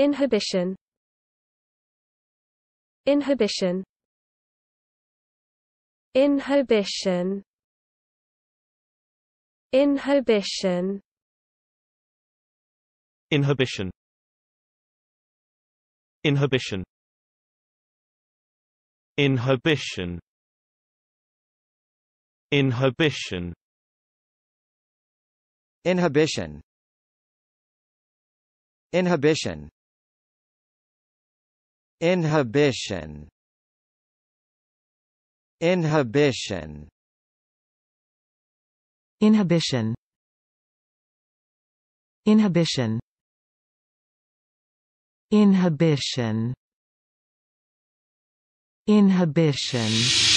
Inhibition Inhibition Inhibition Inhibition Inhibition Inhibition Inhibition Inhibition Inhibition Inhibition Inhibition Inhibition Inhibition Inhibition Inhibition Inhibition